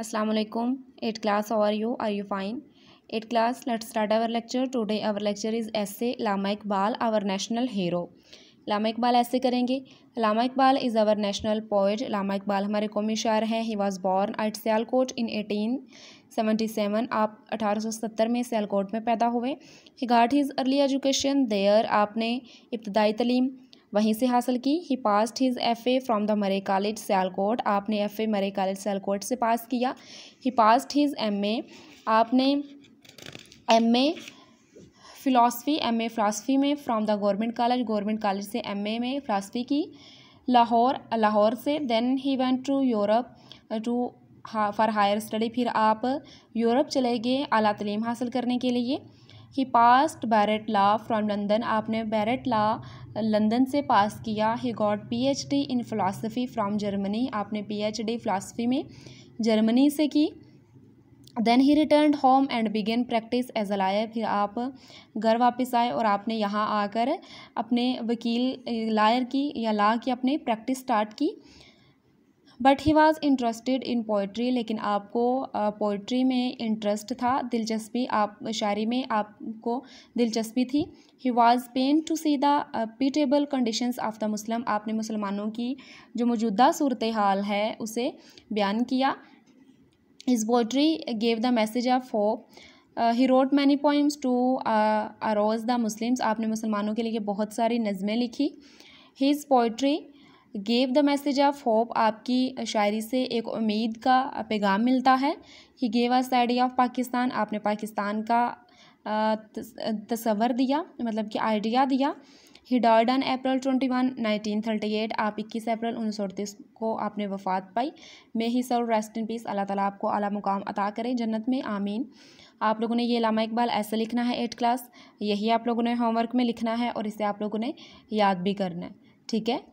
Assalamualaikum eight class how you are you fine eight class class start our lecture lecture our lecture is एस essay Allama Iqbal our national hero Allama Iqbal ऐसे करेंगे Allama Iqbal is our national poet Allama Iqbal हमारे कौमी शायर हैं he was born at Sialkot in eighteen seventy seven आप अठारह सौ सत्तर में सियालकोट में पैदा हुए he got his early education there आपने इब्तदाई तलीम वहीं से हासिल की he passed his F A from the Murray college Sialkot आपने F A Murray college Sialkot से पास किया he passed his M A आपने M A philosophy M A philosophy में from the government college government college से M A में philosophy की लाहौर लाहौर से then he went to Europe to for higher study फिर आप यूरोप चले गए अला तलीम हासिल करने के लिए he passed bar at law from London आपने बैरेट ला लंदन से पास किया he got PhD in philosophy from Germany आपने पीएचडी फ़िलासफ़ी में जर्मनी से की then he return home and began practice as a lawyer फिर आप घर वापस आए और आपने यहाँ आकर अपने वकील लायर uh, की या ला की अपने प्रैक्टिस स्टार्ट की but he was interested in poetry लेकिन आपको पोइट्री में इंटरेस्ट था दिलचस्पी आप शायरी में आपको दिलचस्पी थी he was pain to see the pitiable condition of the Muslim आपने मुसलमानों की जो मौजूदा सूरत हाल है उसे बयान किया his poetry gave the message of hope he wrote many poems to arouse the Muslims आपने मुसलमानों के लिए बहुत सारी नज़में लिखी his poetry gave the message of hope आपकी शायरी से एक उम्मीद का पैगाम मिलता है he gave us idea of Pakistan आपने पाकिस्तान का तस्वर दिया मतलब कि आइडिया दिया he died on April twenty one nineteen thirty eight आप इक्कीस अप्रैल उन्नीस सौ अड़तीस को आपने वफात पाई may he sir rest in peace Allah ताला आपको आला मुकाम अता करें जन्नत में आमीन आप लोगों ने ये लामा इकबाल ऐसे लिखना है एट क्लास यही आप लोगों ने होमवर्क में लिखना है और इसे आप लोगों ने याद भी करना है ठीक है